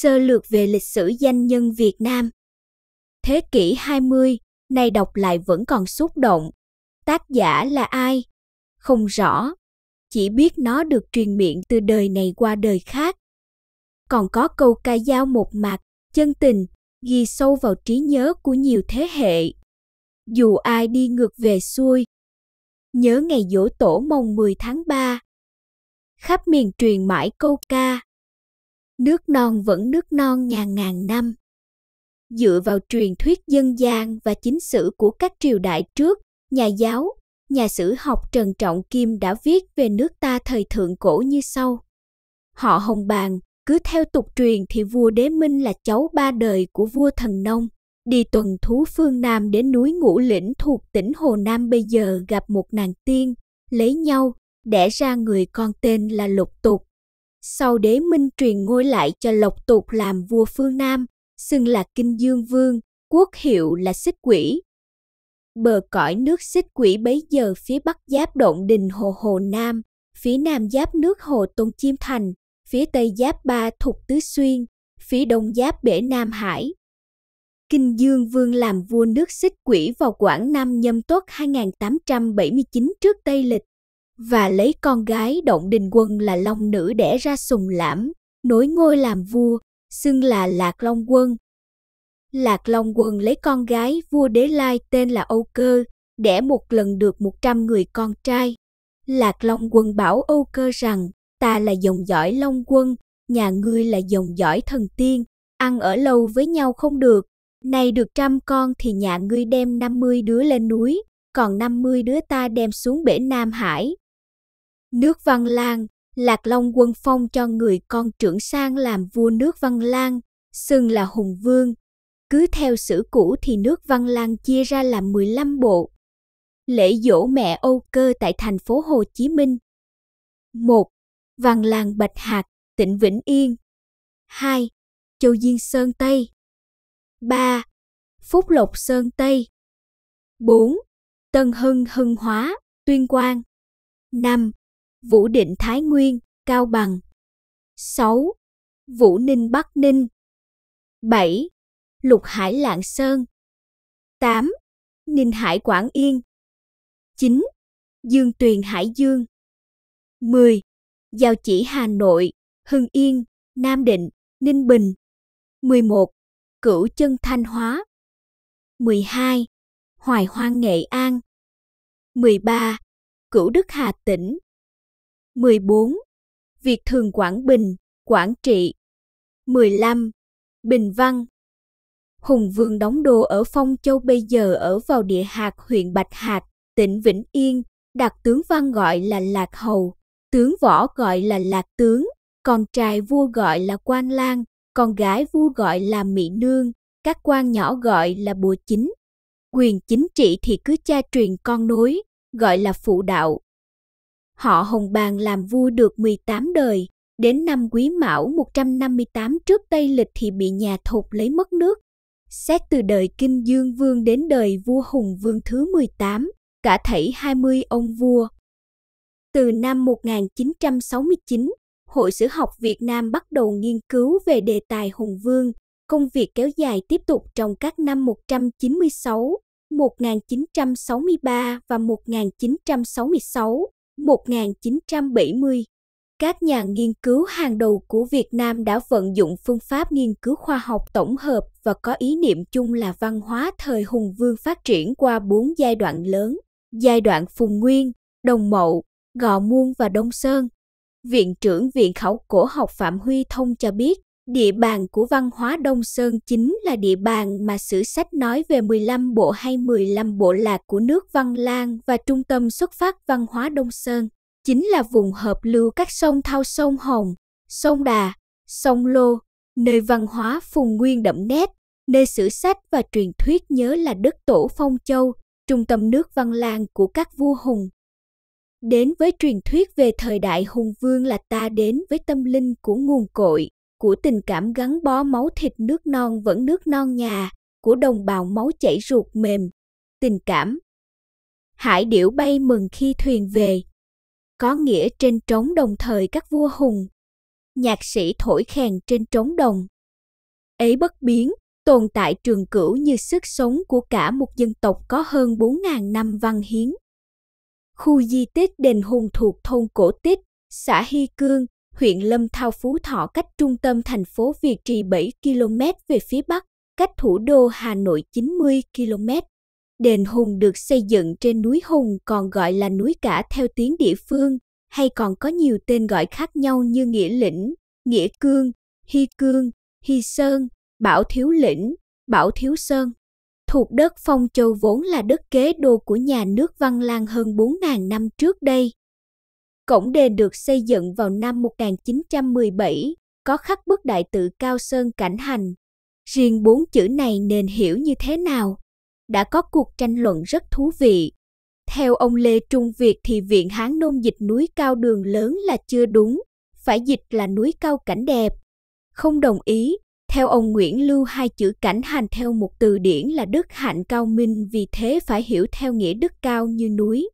sơ lược về lịch sử danh nhân Việt Nam. Thế kỷ 20, nay đọc lại vẫn còn xúc động. Tác giả là ai? Không rõ, chỉ biết nó được truyền miệng từ đời này qua đời khác. Còn có câu ca dao một mạc chân tình, ghi sâu vào trí nhớ của nhiều thế hệ. Dù ai đi ngược về xuôi, nhớ ngày dỗ tổ mồng 10 tháng 3. Khắp miền truyền mãi câu ca nước non vẫn nước non ngàn ngàn năm. Dựa vào truyền thuyết dân gian và chính sử của các triều đại trước, nhà giáo, nhà sử học Trần Trọng Kim đã viết về nước ta thời thượng cổ như sau. Họ Hồng Bàng, cứ theo tục truyền thì vua Đế Minh là cháu ba đời của vua Thần Nông, đi tuần thú phương Nam đến núi Ngũ Lĩnh thuộc tỉnh Hồ Nam bây giờ gặp một nàng tiên, lấy nhau, đẻ ra người con tên là Lục Tục sau đế minh truyền ngôi lại cho Lộc Tục làm vua phương Nam, xưng là Kinh Dương Vương, quốc hiệu là Xích Quỷ. Bờ cõi nước Xích Quỷ bấy giờ phía bắc giáp Động Đình Hồ Hồ Nam, phía nam giáp nước Hồ Tôn Chiêm Thành, phía tây giáp Ba Thục Tứ Xuyên, phía đông giáp Bể Nam Hải. Kinh Dương Vương làm vua nước Xích Quỷ vào Quảng Nam nhâm tuất 2879 trước Tây Lịch và lấy con gái động đình quân là long nữ đẻ ra sùng lãm nối ngôi làm vua xưng là lạc long quân lạc long quân lấy con gái vua đế lai tên là âu cơ đẻ một lần được một trăm người con trai. Lạc Long Quân bảo Âu Cơ rằng, ta là dòng dõi Long Quân, nhà ngươi là dòng dõi thần tiên, ăn ở lâu với nhau không được. Nay được trăm con thì nhà ngươi đem năm mươi đứa lên núi, còn 50 đứa ta đem xuống bể Nam Hải. Nước Văn Lang, Lạc Long quân phong cho người con trưởng sang làm vua nước Văn Lang, xưng là Hùng Vương. Cứ theo sử cũ thì nước Văn Lang chia ra làm 15 bộ. Lễ dỗ mẹ Âu Cơ tại thành phố Hồ Chí Minh. 1. Văn Lang Bạch hạt tỉnh Vĩnh Yên. 2. Châu Diên Sơn Tây. 3. Phúc Lộc Sơn Tây. 4. Tân Hưng Hưng Hóa, Tuyên Quang. 5. Vũ Định Thái Nguyên, Cao Bằng. 6. Vũ Ninh Bắc Ninh. 7. Lục Hải Lạng Sơn. 8. Ninh Hải Quảng Yên. 9. Dương Tuyền Hải Dương. 10. Giao chỉ Hà Nội, Hưng Yên, Nam Định, Ninh Bình. 11. Cửu chân Thanh Hóa. 12. Hoài Hoang Nghệ An. 13. Cửu Đức Hà Tĩnh. 14. việc thường Quảng Bình, Quảng Trị 15. Bình Văn Hùng Vương đóng đô ở Phong Châu bây giờ ở vào địa hạt huyện Bạch hạt tỉnh Vĩnh Yên, đặt tướng Văn gọi là Lạc Hầu, tướng Võ gọi là Lạc Tướng, con trai vua gọi là Quan Lang, con gái vua gọi là Mỹ Nương, các quan nhỏ gọi là Bùa Chính. Quyền chính trị thì cứ cha truyền con nối, gọi là phụ đạo. Họ Hồng bàn làm vua được 18 đời, đến năm Quý Mão 158 trước Tây Lịch thì bị nhà Thục lấy mất nước. Xét từ đời Kinh Dương Vương đến đời vua Hùng Vương thứ 18, cả thảy 20 ông vua. Từ năm 1969, Hội Sử học Việt Nam bắt đầu nghiên cứu về đề tài Hùng Vương. Công việc kéo dài tiếp tục trong các năm 196, 1963 và 1966. 1970, các nhà nghiên cứu hàng đầu của Việt Nam đã vận dụng phương pháp nghiên cứu khoa học tổng hợp và có ý niệm chung là văn hóa thời Hùng Vương phát triển qua bốn giai đoạn lớn, giai đoạn Phùng Nguyên, Đồng Mậu, Gò Muôn và Đông Sơn. Viện trưởng Viện Khảo Cổ học Phạm Huy Thông cho biết, Địa bàn của văn hóa Đông Sơn chính là địa bàn mà sử sách nói về 15 bộ hay 15 bộ lạc của nước Văn Lang và trung tâm xuất phát văn hóa Đông Sơn, chính là vùng hợp lưu các sông thao sông Hồng, sông Đà, sông Lô, nơi văn hóa phùng nguyên đậm nét, nơi sử sách và truyền thuyết nhớ là đất tổ Phong Châu, trung tâm nước Văn Lang của các vua hùng. Đến với truyền thuyết về thời đại hùng vương là ta đến với tâm linh của nguồn cội, của tình cảm gắn bó máu thịt nước non vẫn nước non nhà, của đồng bào máu chảy ruột mềm, tình cảm. Hải điểu bay mừng khi thuyền về, có nghĩa trên trống đồng thời các vua hùng. Nhạc sĩ thổi khen trên trống đồng. Ấy bất biến, tồn tại trường cửu như sức sống của cả một dân tộc có hơn 4.000 năm văn hiến. Khu di tích đền hùng thuộc thôn Cổ Tích, xã Hy Cương, huyện Lâm Thao Phú Thọ cách trung tâm thành phố Việt Trì 7 km về phía bắc, cách thủ đô Hà Nội 90 km. Đền Hùng được xây dựng trên núi Hùng còn gọi là núi cả theo tiếng địa phương, hay còn có nhiều tên gọi khác nhau như Nghĩa Lĩnh, Nghĩa Cương, Hy Cương, Hy Sơn, Bảo Thiếu Lĩnh, Bảo Thiếu Sơn. Thuộc đất Phong Châu vốn là đất kế đô của nhà nước Văn Lang hơn 4.000 năm trước đây, Cổng đền được xây dựng vào năm 1917, có khắc bức đại tự Cao Sơn Cảnh Hành. Riêng bốn chữ này nên hiểu như thế nào? Đã có cuộc tranh luận rất thú vị. Theo ông Lê Trung Việt thì Viện Hán Nôn dịch núi cao đường lớn là chưa đúng, phải dịch là núi cao cảnh đẹp. Không đồng ý, theo ông Nguyễn Lưu hai chữ cảnh hành theo một từ điển là đức hạnh cao minh vì thế phải hiểu theo nghĩa đức cao như núi.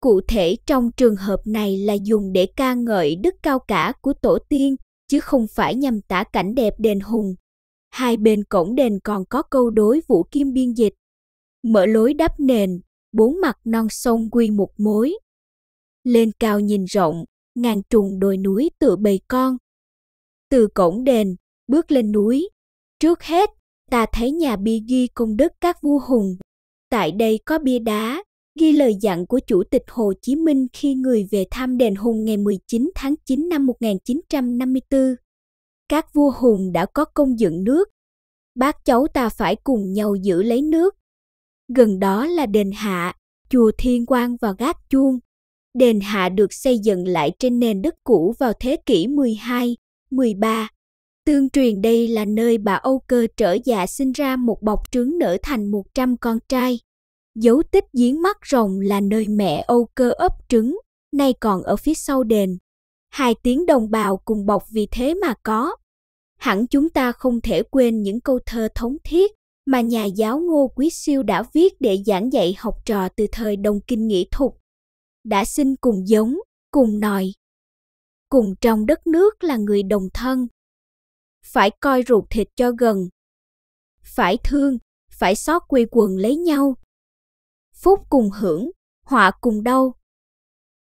Cụ thể trong trường hợp này là dùng để ca ngợi đức cao cả của tổ tiên, chứ không phải nhằm tả cảnh đẹp đền hùng. Hai bên cổng đền còn có câu đối vũ kim biên dịch. Mở lối đắp nền, bốn mặt non sông quy một mối. Lên cao nhìn rộng, ngàn trùng đồi núi tựa bầy con. Từ cổng đền, bước lên núi. Trước hết, ta thấy nhà bia ghi công đức các vua hùng. Tại đây có bia đá, ghi lời dặn của Chủ tịch Hồ Chí Minh khi người về thăm đền Hùng ngày 19 tháng 9 năm 1954. Các vua Hùng đã có công dựng nước, bác cháu ta phải cùng nhau giữ lấy nước. Gần đó là đền Hạ, chùa Thiên Quang và Gác Chuông. Đền Hạ được xây dựng lại trên nền đất cũ vào thế kỷ 12, 13. Tương truyền đây là nơi bà Âu Cơ trở dạ sinh ra một bọc trứng nở thành 100 con trai dấu tích giếng mắt rồng là nơi mẹ Âu cơ ấp trứng, nay còn ở phía sau đền. Hai tiếng đồng bào cùng bọc vì thế mà có. Hẳn chúng ta không thể quên những câu thơ thống thiết mà nhà giáo Ngô Quý Siêu đã viết để giảng dạy học trò từ thời Đông Kinh Nghĩa Thục. Đã sinh cùng giống, cùng nòi. Cùng trong đất nước là người đồng thân. Phải coi ruột thịt cho gần. Phải thương, phải xót quy quần lấy nhau, phúc cùng hưởng, họa cùng đau.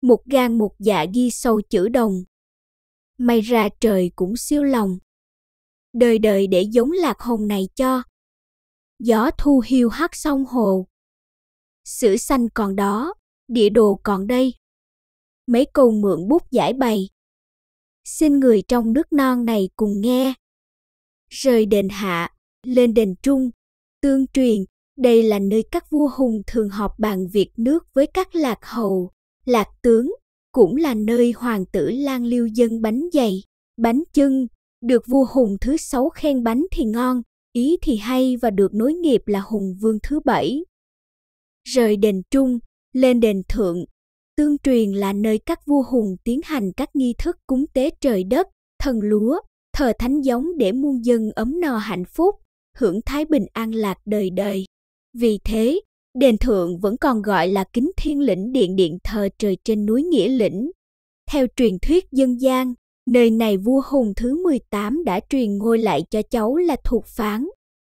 Một gan một dạ ghi sâu chữ đồng. May ra trời cũng siêu lòng. Đời đời để giống lạc hồng này cho. Gió thu hiu hát sông hồ. Sử xanh còn đó, địa đồ còn đây. Mấy câu mượn bút giải bày. Xin người trong nước non này cùng nghe. Rời đền hạ, lên đền trung, tương truyền đây là nơi các vua hùng thường họp bàn việc nước với các lạc hầu, lạc tướng, cũng là nơi hoàng tử lang lưu dân bánh dày, bánh chân được vua Hùng thứ sáu khen bánh thì ngon, ý thì hay và được nối nghiệp là Hùng Vương thứ bảy. Rời đền trung, lên đền thượng, tương truyền là nơi các vua Hùng tiến hành các nghi thức cúng tế trời đất, thần lúa, thờ thánh giống để muôn dân ấm no hạnh phúc, hưởng thái bình an lạc đời đời. Vì thế, đền thượng vẫn còn gọi là kính thiên lĩnh điện điện thờ trời trên núi Nghĩa Lĩnh. Theo truyền thuyết dân gian, nơi này vua Hùng thứ 18 đã truyền ngôi lại cho cháu là thuộc phán.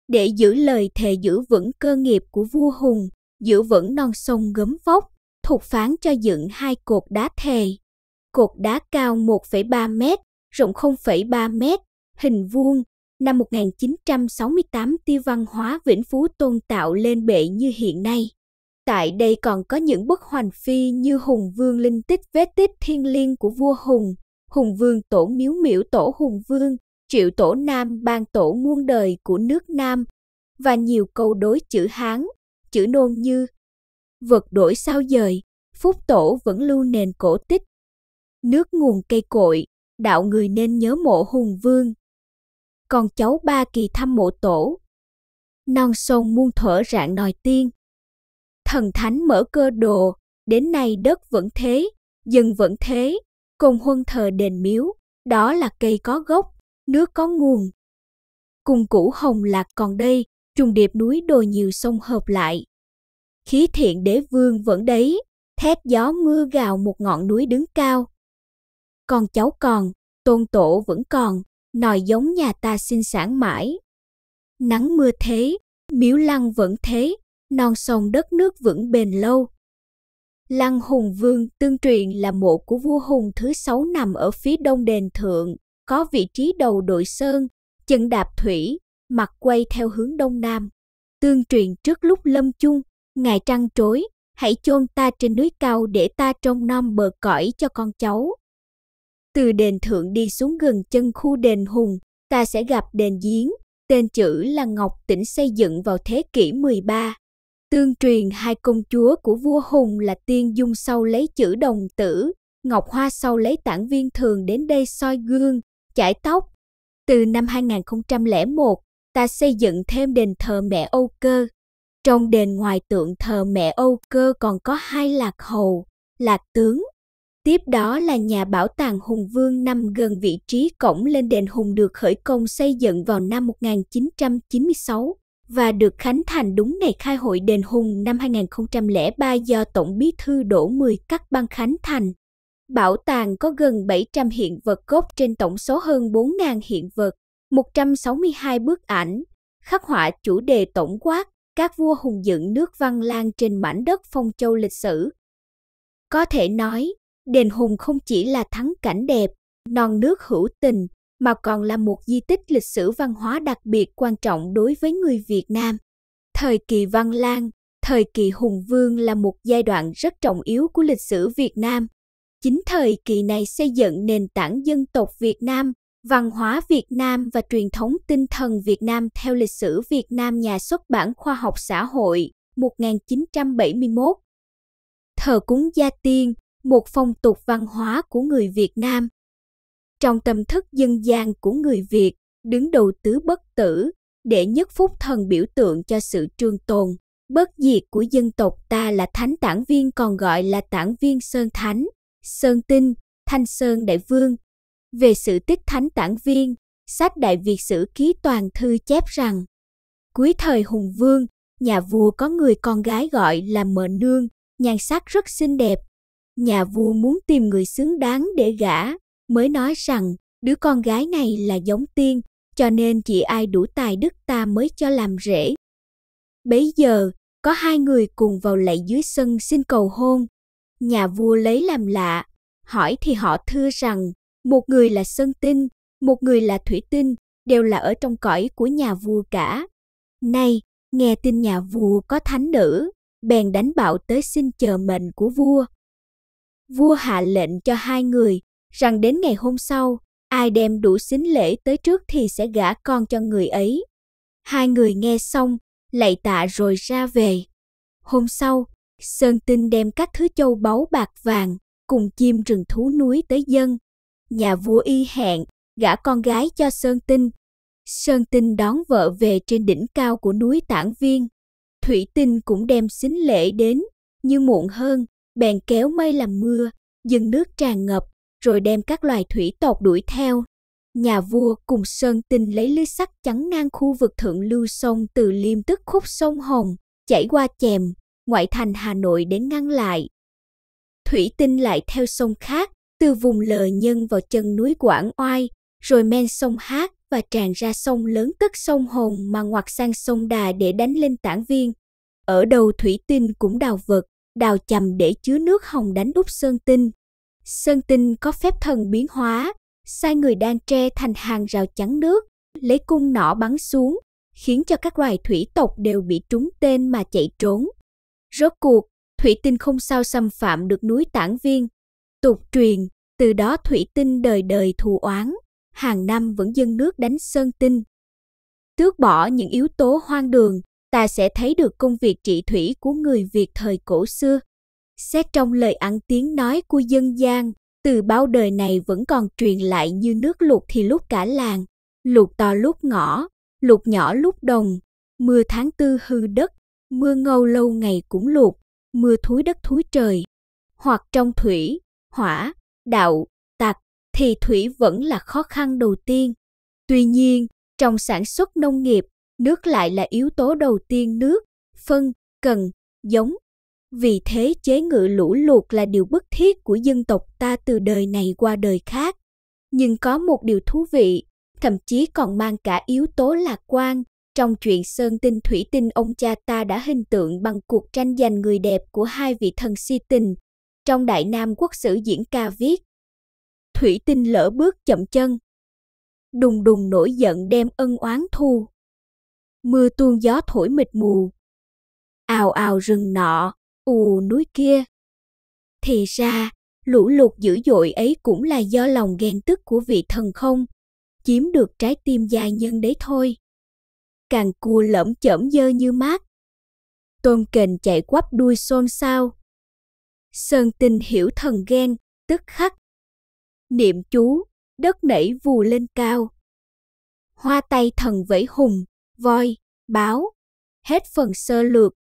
Để giữ lời thề giữ vững cơ nghiệp của vua Hùng, giữ vững non sông gấm vóc, thuộc phán cho dựng hai cột đá thề. Cột đá cao 1,3 mét, rộng 0,3 mét, hình vuông, năm 1968 tiêu văn hóa Vĩnh Phú tôn tạo lên bệ như hiện nay. Tại đây còn có những bức hoành phi như Hùng Vương linh tích vết tích thiên liêng của vua Hùng, Hùng Vương tổ miếu miễu tổ Hùng Vương, triệu tổ Nam ban tổ muôn đời của nước Nam, và nhiều câu đối chữ Hán, chữ nôn như Vật đổi sao dời, phúc tổ vẫn lưu nền cổ tích. Nước nguồn cây cội, đạo người nên nhớ mộ Hùng Vương, con cháu ba kỳ thăm mộ tổ. Non sông muôn thở rạng nòi tiên. Thần thánh mở cơ đồ, đến nay đất vẫn thế, dân vẫn thế, cùng huân thờ đền miếu, đó là cây có gốc, nước có nguồn. Cùng cũ hồng lạc còn đây, trùng điệp núi đồi nhiều sông hợp lại. Khí thiện đế vương vẫn đấy, thét gió mưa gào một ngọn núi đứng cao. con cháu còn, tôn tổ vẫn còn nòi giống nhà ta sinh sản mãi. Nắng mưa thế, miếu lăng vẫn thế, non sông đất nước vững bền lâu. Lăng Hùng Vương tương truyền là mộ của vua Hùng thứ sáu nằm ở phía đông đền thượng, có vị trí đầu đội sơn, chân đạp thủy, mặt quay theo hướng đông nam. Tương truyền trước lúc lâm chung, ngài trăng trối, hãy chôn ta trên núi cao để ta trông nom bờ cõi cho con cháu. Từ đền thượng đi xuống gần chân khu đền Hùng, ta sẽ gặp đền giếng, tên chữ là Ngọc Tỉnh xây dựng vào thế kỷ 13. Tương truyền hai công chúa của vua Hùng là Tiên Dung sau lấy chữ đồng tử, Ngọc Hoa sau lấy tản viên thường đến đây soi gương, chải tóc. Từ năm 2001, ta xây dựng thêm đền thờ mẹ Âu Cơ. Trong đền ngoài tượng thờ mẹ Âu Cơ còn có hai lạc hầu, lạc tướng Tiếp đó là nhà bảo tàng Hùng Vương nằm gần vị trí cổng lên đền Hùng được khởi công xây dựng vào năm 1996 và được khánh thành đúng ngày khai hội đền Hùng năm 2003 do Tổng bí thư Đỗ Mười cắt băng khánh thành. Bảo tàng có gần 700 hiện vật gốc trên tổng số hơn 4.000 hiện vật, 162 bức ảnh, khắc họa chủ đề tổng quát, các vua hùng dựng nước văn lang trên mảnh đất phong châu lịch sử. Có thể nói, Đền Hùng không chỉ là thắng cảnh đẹp, non nước hữu tình, mà còn là một di tích lịch sử văn hóa đặc biệt quan trọng đối với người Việt Nam. Thời kỳ Văn Lang, thời kỳ Hùng Vương là một giai đoạn rất trọng yếu của lịch sử Việt Nam. Chính thời kỳ này xây dựng nền tảng dân tộc Việt Nam, văn hóa Việt Nam và truyền thống tinh thần Việt Nam theo lịch sử Việt Nam nhà xuất bản khoa học xã hội 1971. Thờ cúng gia tiên một phong tục văn hóa của người Việt Nam. Trong tâm thức dân gian của người Việt, đứng đầu tứ bất tử, để nhất phúc thần biểu tượng cho sự trường tồn, bất diệt của dân tộc ta là thánh tản viên còn gọi là tản viên Sơn Thánh, Sơn Tinh, Thanh Sơn Đại Vương. Về sự tích thánh tản viên, sách Đại Việt Sử Ký Toàn Thư chép rằng, cuối thời Hùng Vương, nhà vua có người con gái gọi là Mợ Nương, nhan sắc rất xinh đẹp, nhà vua muốn tìm người xứng đáng để gả, mới nói rằng đứa con gái này là giống tiên, cho nên chỉ ai đủ tài đức ta mới cho làm rể. Bấy giờ, có hai người cùng vào lạy dưới sân xin cầu hôn. Nhà vua lấy làm lạ, hỏi thì họ thưa rằng, một người là sơn tinh, một người là thủy tinh, đều là ở trong cõi của nhà vua cả. Nay, nghe tin nhà vua có thánh nữ, bèn đánh bạo tới xin chờ mệnh của vua vua hạ lệnh cho hai người rằng đến ngày hôm sau, ai đem đủ xính lễ tới trước thì sẽ gả con cho người ấy. Hai người nghe xong, lạy tạ rồi ra về. Hôm sau, Sơn Tinh đem các thứ châu báu bạc vàng cùng chim rừng thú núi tới dân. Nhà vua y hẹn gả con gái cho Sơn Tinh. Sơn Tinh đón vợ về trên đỉnh cao của núi Tản Viên. Thủy Tinh cũng đem xính lễ đến, như muộn hơn bèn kéo mây làm mưa, dừng nước tràn ngập, rồi đem các loài thủy tộc đuổi theo. Nhà vua cùng Sơn Tinh lấy lưới sắt chắn ngang khu vực thượng lưu sông từ liêm tức khúc sông Hồng, chảy qua chèm, ngoại thành Hà Nội đến ngăn lại. Thủy tinh lại theo sông khác, từ vùng lờ nhân vào chân núi Quảng Oai, rồi men sông Hát và tràn ra sông lớn tức sông Hồng mà ngoặt sang sông Đà để đánh lên tảng viên. Ở đầu thủy tinh cũng đào vật, đào chầm để chứa nước hồng đánh úp sơn tinh. Sơn tinh có phép thần biến hóa, sai người đan tre thành hàng rào chắn nước, lấy cung nỏ bắn xuống, khiến cho các loài thủy tộc đều bị trúng tên mà chạy trốn. Rốt cuộc, thủy tinh không sao xâm phạm được núi tản viên. Tục truyền, từ đó thủy tinh đời đời thù oán, hàng năm vẫn dâng nước đánh sơn tinh. Tước bỏ những yếu tố hoang đường, ta sẽ thấy được công việc trị thủy của người Việt thời cổ xưa. Xét trong lời ăn tiếng nói của dân gian, từ bao đời này vẫn còn truyền lại như nước lụt thì lúc cả làng, lụt to lúc ngõ, lụt nhỏ lúc đồng, mưa tháng tư hư đất, mưa ngâu lâu ngày cũng lụt, mưa thúi đất thúi trời. Hoặc trong thủy, hỏa, đạo, tạc thì thủy vẫn là khó khăn đầu tiên. Tuy nhiên, trong sản xuất nông nghiệp, nước lại là yếu tố đầu tiên nước, phân, cần, giống. Vì thế chế ngự lũ lụt là điều bất thiết của dân tộc ta từ đời này qua đời khác. Nhưng có một điều thú vị, thậm chí còn mang cả yếu tố lạc quan. Trong chuyện Sơn Tinh Thủy Tinh ông cha ta đã hình tượng bằng cuộc tranh giành người đẹp của hai vị thần si tình. Trong Đại Nam Quốc sử diễn ca viết Thủy Tinh lỡ bước chậm chân. Đùng đùng nổi giận đem ân oán thù mưa tuôn gió thổi mịt mù. Ào ào rừng nọ, ù núi kia. Thì ra, lũ lụt dữ dội ấy cũng là do lòng ghen tức của vị thần không, chiếm được trái tim gia nhân đấy thôi. Càng cua lẫm chởm dơ như mát. Tôn kền chạy quắp đuôi xôn xao. Sơn tinh hiểu thần ghen, tức khắc. Niệm chú, đất nảy vù lên cao. Hoa tay thần vẫy hùng, voi, báo. Hết phần sơ lược.